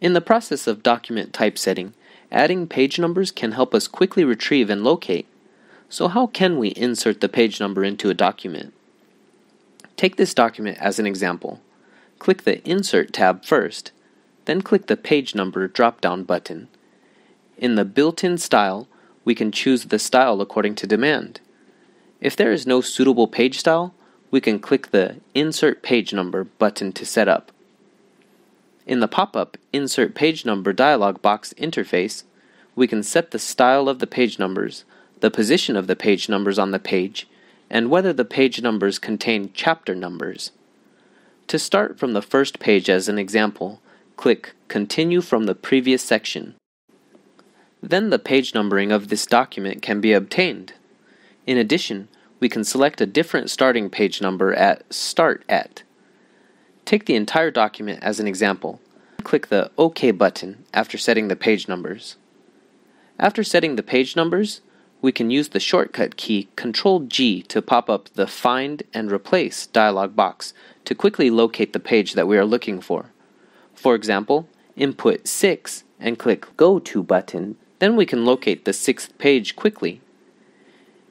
In the process of document typesetting, adding page numbers can help us quickly retrieve and locate. So how can we insert the page number into a document? Take this document as an example. Click the Insert tab first, then click the Page Number drop-down button. In the built-in style, we can choose the style according to demand. If there is no suitable page style, we can click the Insert Page Number button to set up. In the pop-up Insert Page Number dialog box interface, we can set the style of the page numbers, the position of the page numbers on the page, and whether the page numbers contain chapter numbers. To start from the first page as an example, click Continue from the previous section. Then the page numbering of this document can be obtained. In addition, we can select a different starting page number at Start at Take the entire document as an example. Click the OK button after setting the page numbers. After setting the page numbers, we can use the shortcut key Ctrl G to pop up the Find and Replace dialog box to quickly locate the page that we are looking for. For example, input 6 and click Go To button, then we can locate the sixth page quickly.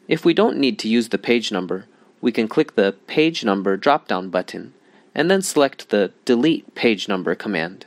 If we don't need to use the page number, we can click the Page Number drop down button and then select the Delete Page Number command.